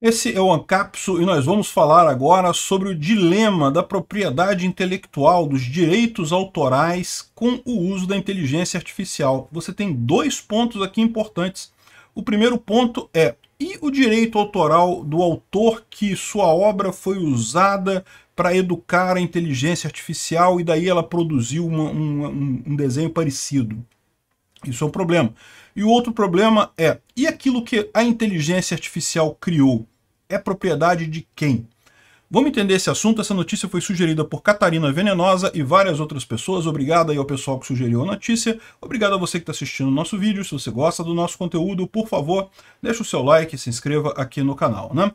Esse é o Ancapso e nós vamos falar agora sobre o dilema da propriedade intelectual, dos direitos autorais com o uso da inteligência artificial. Você tem dois pontos aqui importantes. O primeiro ponto é, e o direito autoral do autor que sua obra foi usada para educar a inteligência artificial e daí ela produziu uma, um, um desenho parecido? Isso é um problema. E o outro problema é, e aquilo que a inteligência artificial criou? É propriedade de quem? Vamos entender esse assunto. Essa notícia foi sugerida por Catarina Venenosa e várias outras pessoas. Obrigado aí ao pessoal que sugeriu a notícia. Obrigado a você que está assistindo o nosso vídeo. Se você gosta do nosso conteúdo, por favor, deixe o seu like e se inscreva aqui no canal. Né?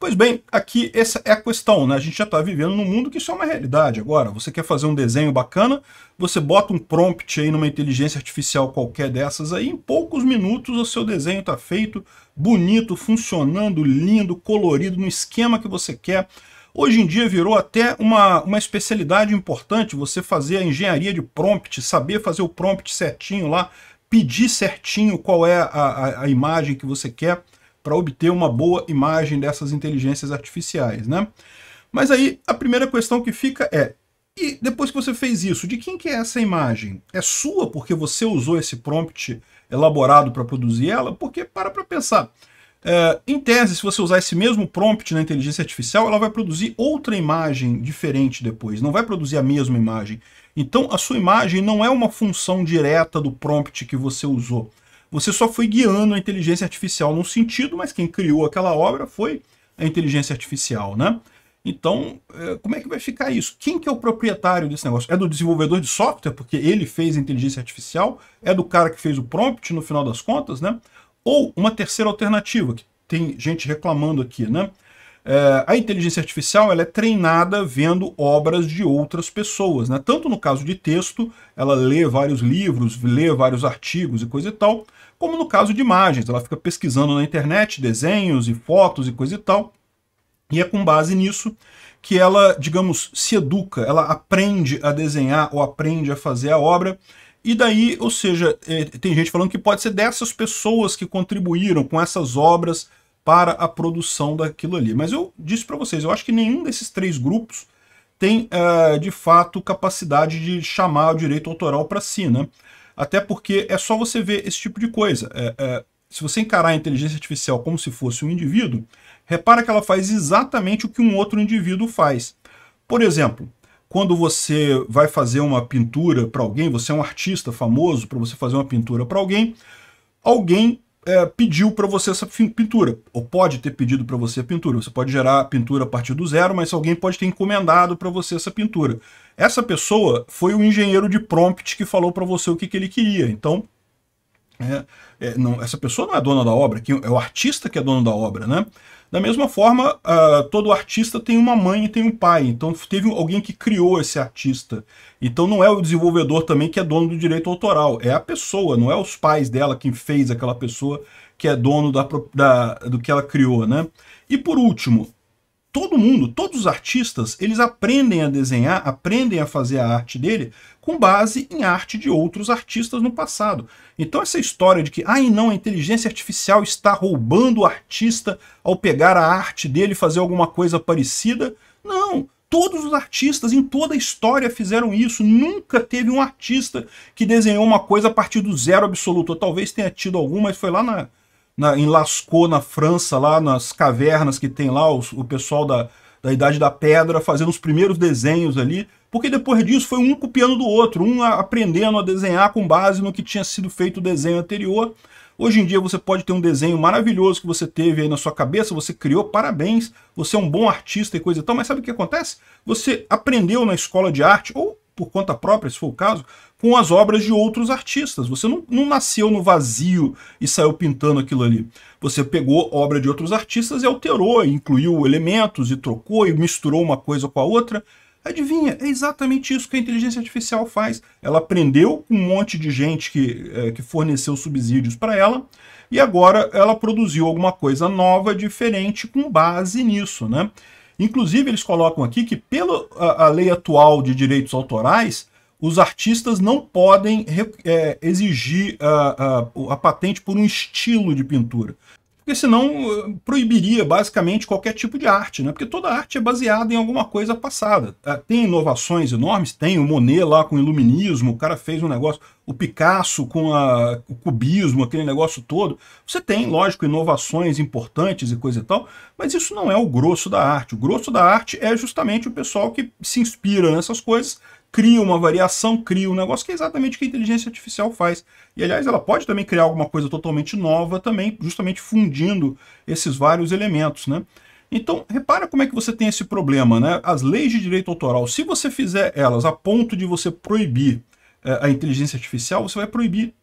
Pois bem, aqui essa é a questão, né? A gente já está vivendo num mundo que isso é uma realidade agora. Você quer fazer um desenho bacana, você bota um prompt aí numa inteligência artificial qualquer dessas aí, em poucos minutos o seu desenho está feito, bonito, funcionando, lindo, colorido, no esquema que você quer. Hoje em dia virou até uma, uma especialidade importante você fazer a engenharia de prompt, saber fazer o prompt certinho lá, pedir certinho qual é a, a, a imagem que você quer para obter uma boa imagem dessas inteligências artificiais, né? Mas aí a primeira questão que fica é, e depois que você fez isso, de quem que é essa imagem? É sua porque você usou esse prompt elaborado para produzir ela? Porque para para pensar, é, em tese, se você usar esse mesmo prompt na inteligência artificial, ela vai produzir outra imagem diferente depois, não vai produzir a mesma imagem. Então, a sua imagem não é uma função direta do prompt que você usou. Você só foi guiando a inteligência artificial num sentido, mas quem criou aquela obra foi a inteligência artificial, né? Então, é, como é que vai ficar isso? Quem que é o proprietário desse negócio? É do desenvolvedor de software, porque ele fez a inteligência artificial? É do cara que fez o prompt, no final das contas, né? Ou uma terceira alternativa, que tem gente reclamando aqui, né? É, a inteligência artificial ela é treinada vendo obras de outras pessoas, né? tanto no caso de texto, ela lê vários livros, lê vários artigos e coisa e tal, como no caso de imagens, ela fica pesquisando na internet desenhos e fotos e coisa e tal, e é com base nisso que ela, digamos, se educa, ela aprende a desenhar ou aprende a fazer a obra, e daí, ou seja, é, tem gente falando que pode ser dessas pessoas que contribuíram com essas obras para a produção daquilo ali. Mas eu disse para vocês, eu acho que nenhum desses três grupos tem, uh, de fato, capacidade de chamar o direito autoral para si, né? Até porque é só você ver esse tipo de coisa. É, é, se você encarar a inteligência artificial como se fosse um indivíduo, repara que ela faz exatamente o que um outro indivíduo faz. Por exemplo, quando você vai fazer uma pintura para alguém, você é um artista famoso para você fazer uma pintura para alguém, alguém é, pediu para você essa pintura, ou pode ter pedido para você a pintura. Você pode gerar pintura a partir do zero, mas alguém pode ter encomendado para você essa pintura. Essa pessoa foi o engenheiro de prompt que falou para você o que, que ele queria. Então, é, é, não, essa pessoa não é dona da obra, é o artista que é dono da obra, né? Da mesma forma, uh, todo artista tem uma mãe e tem um pai, então teve alguém que criou esse artista. Então não é o desenvolvedor também que é dono do direito autoral, é a pessoa, não é os pais dela quem fez aquela pessoa que é dono da, da do que ela criou, né? E por último, todo mundo, todos os artistas, eles aprendem a desenhar, aprendem a fazer a arte dele com base em arte de outros artistas no passado. Então essa história de que, ai ah, não, a inteligência artificial está roubando o artista ao pegar a arte dele e fazer alguma coisa parecida, não. Todos os artistas em toda a história fizeram isso. Nunca teve um artista que desenhou uma coisa a partir do zero absoluto. talvez tenha tido alguma, mas foi lá na, na, em Lascaux, na França, lá nas cavernas que tem lá, os, o pessoal da, da Idade da Pedra fazendo os primeiros desenhos ali, porque depois disso foi um copiando do outro, um aprendendo a desenhar com base no que tinha sido feito o desenho anterior. Hoje em dia você pode ter um desenho maravilhoso que você teve aí na sua cabeça, você criou, parabéns, você é um bom artista e coisa e tal, mas sabe o que acontece? Você aprendeu na escola de arte, ou por conta própria, se for o caso, com as obras de outros artistas. Você não, não nasceu no vazio e saiu pintando aquilo ali. Você pegou obra de outros artistas e alterou, e incluiu elementos e trocou e misturou uma coisa com a outra. Adivinha, é exatamente isso que a inteligência artificial faz. Ela aprendeu um monte de gente que, é, que forneceu subsídios para ela e agora ela produziu alguma coisa nova, diferente, com base nisso, né? Inclusive, eles colocam aqui que, pela a, a lei atual de direitos autorais, os artistas não podem é, exigir a, ah, a, ah, a patente por um estilo de pintura porque senão uh, proibiria basicamente qualquer tipo de arte, né? Porque toda arte é baseada em alguma coisa passada. Ah, tem inovações enormes, tem o Monet lá com o iluminismo, o cara fez um negócio, o Picasso com a, o cubismo, aquele negócio todo. Você tem, lógico, inovações importantes e coisa e tal, mas isso não é o grosso da arte. O grosso da arte é justamente o pessoal que se inspira nessas coisas, cria uma variação, cria um negócio que é exatamente o que a inteligência artificial faz. E aliás, ela pode também criar alguma coisa totalmente nova também, justamente fundindo esses vários elementos, né? Então, repara como é que você tem esse problema, né? As leis de direito autoral, se você fizer elas a ponto de você proibir eh, a inteligência artificial, você vai proibir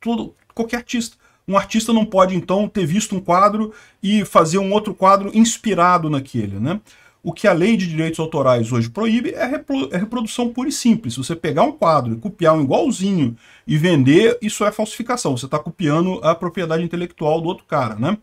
todo qualquer artista. Um artista não pode, então, ter visto um quadro e fazer um outro quadro inspirado naquele, né? O que a lei de direitos autorais hoje proíbe é, é reprodução pura e simples. Se você pegar um quadro e copiar um igualzinho e vender, isso é falsificação. Você está copiando a propriedade intelectual do outro cara, né?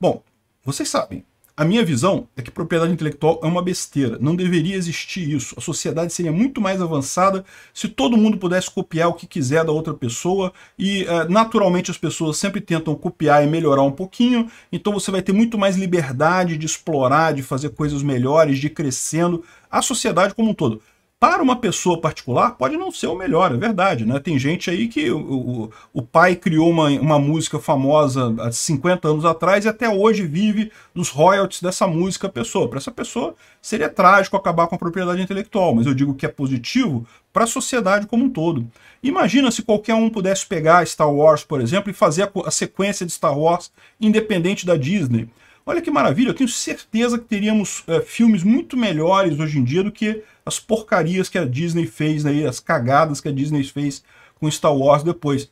Bom, vocês sabem, a minha visão é que propriedade intelectual é uma besteira, não deveria existir isso. A sociedade seria muito mais avançada se todo mundo pudesse copiar o que quiser da outra pessoa e eh, naturalmente as pessoas sempre tentam copiar e melhorar um pouquinho, então você vai ter muito mais liberdade de explorar, de fazer coisas melhores, de ir crescendo, a sociedade como um todo para uma pessoa particular pode não ser o melhor, é verdade, né? Tem gente aí que o, o, o pai criou uma, uma música famosa há 50 anos atrás e até hoje vive dos royalties dessa música pessoa. Para essa pessoa seria trágico acabar com a propriedade intelectual, mas eu digo que é positivo para a sociedade como um todo. Imagina se qualquer um pudesse pegar Star Wars, por exemplo, e fazer a, a sequência de Star Wars independente da Disney. Olha que maravilha, eu tenho certeza que teríamos é, filmes muito melhores hoje em dia do que as porcarias que a Disney fez aí, as cagadas que a Disney fez com Star Wars depois.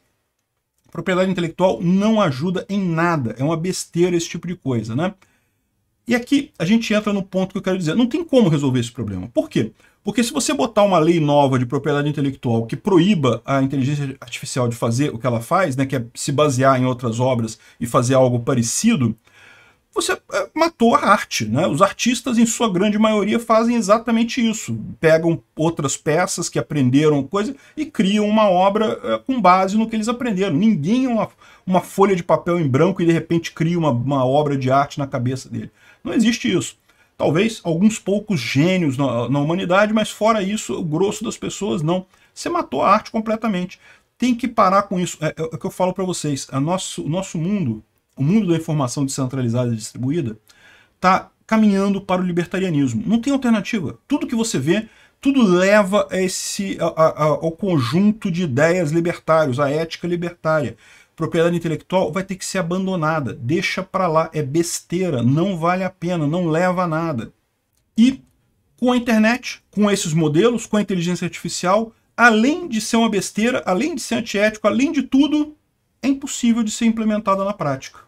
propriedade intelectual não ajuda em nada, é uma besteira esse tipo de coisa, né? E aqui a gente entra no ponto que eu quero dizer, não tem como resolver esse problema. Por quê? Porque se você botar uma lei nova de propriedade intelectual que proíba a inteligência artificial de fazer o que ela faz, né, que é se basear em outras obras e fazer algo parecido, você eh, matou a arte. Né? Os artistas, em sua grande maioria, fazem exatamente isso. Pegam outras peças que aprenderam coisa e criam uma obra eh, com base no que eles aprenderam. Ninguém é uma, uma folha de papel em branco e de repente cria uma, uma obra de arte na cabeça dele. Não existe isso. Talvez alguns poucos gênios na, na humanidade, mas fora isso, o grosso das pessoas não. Você matou a arte completamente. Tem que parar com isso. É, é, é o que eu falo para vocês. A nosso, o nosso mundo o mundo da informação descentralizada e distribuída, está caminhando para o libertarianismo. Não tem alternativa. Tudo que você vê, tudo leva a esse, a, a, ao conjunto de ideias libertárias, à ética libertária. Propriedade intelectual vai ter que ser abandonada. Deixa para lá, é besteira, não vale a pena, não leva a nada. E com a internet, com esses modelos, com a inteligência artificial, além de ser uma besteira, além de ser antiético, além de tudo, é impossível de ser implementada na prática.